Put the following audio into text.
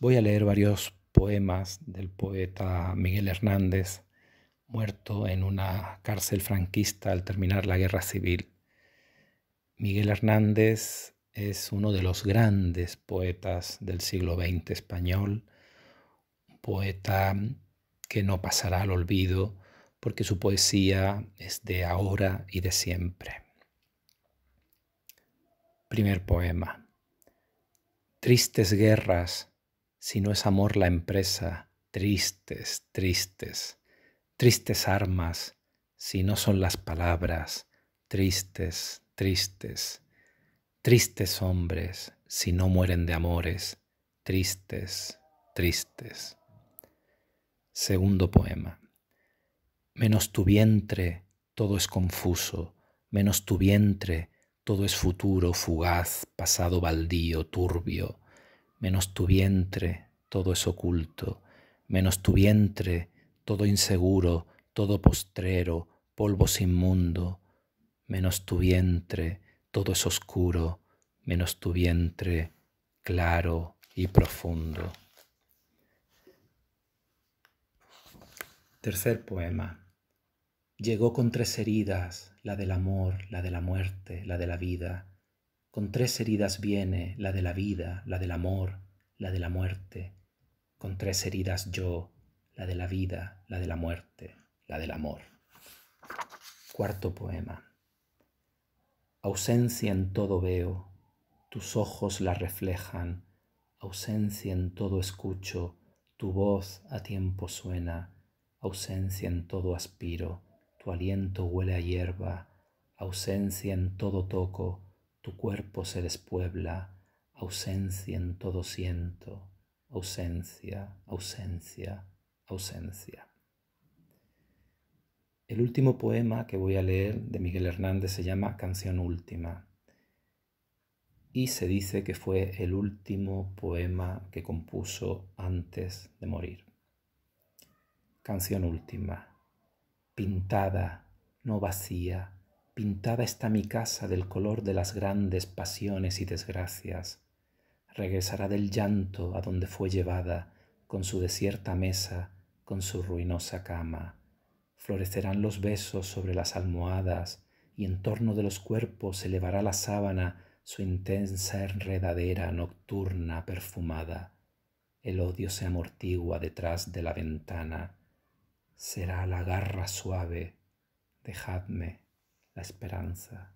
Voy a leer varios poemas del poeta Miguel Hernández, muerto en una cárcel franquista al terminar la guerra civil. Miguel Hernández es uno de los grandes poetas del siglo XX español, un poeta que no pasará al olvido porque su poesía es de ahora y de siempre. Primer poema. Tristes guerras si no es amor la empresa, tristes, tristes, tristes armas, si no son las palabras, tristes, tristes, tristes hombres, si no mueren de amores, tristes, tristes. Segundo poema. Menos tu vientre, todo es confuso, menos tu vientre, todo es futuro, fugaz, pasado baldío, turbio, menos tu vientre, todo es oculto, menos tu vientre, todo inseguro, todo postrero, polvo sin mundo menos tu vientre, todo es oscuro, menos tu vientre, claro y profundo. Tercer poema. Llegó con tres heridas, la del amor, la de la muerte, la de la vida, con tres heridas viene la de la vida, la del amor, la de la muerte. Con tres heridas yo, la de la vida, la de la muerte, la del amor. Cuarto poema. Ausencia en todo veo, tus ojos la reflejan, ausencia en todo escucho, tu voz a tiempo suena, ausencia en todo aspiro, tu aliento huele a hierba, ausencia en todo toco, cuerpo se despuebla, ausencia en todo siento, ausencia, ausencia, ausencia. El último poema que voy a leer de Miguel Hernández se llama Canción Última y se dice que fue el último poema que compuso antes de morir. Canción Última, pintada, no vacía, Pintada está mi casa del color de las grandes pasiones y desgracias. Regresará del llanto a donde fue llevada, con su desierta mesa, con su ruinosa cama. Florecerán los besos sobre las almohadas, y en torno de los cuerpos elevará la sábana su intensa enredadera nocturna perfumada. El odio se amortigua detrás de la ventana. Será la garra suave. Dejadme la esperanza